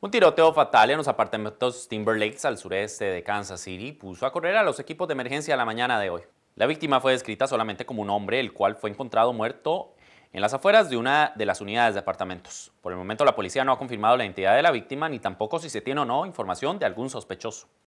Un tiroteo fatal en los apartamentos Timberlakes al sureste de Kansas City puso a correr a los equipos de emergencia la mañana de hoy. La víctima fue descrita solamente como un hombre, el cual fue encontrado muerto en las afueras de una de las unidades de apartamentos. Por el momento la policía no ha confirmado la identidad de la víctima ni tampoco si se tiene o no información de algún sospechoso.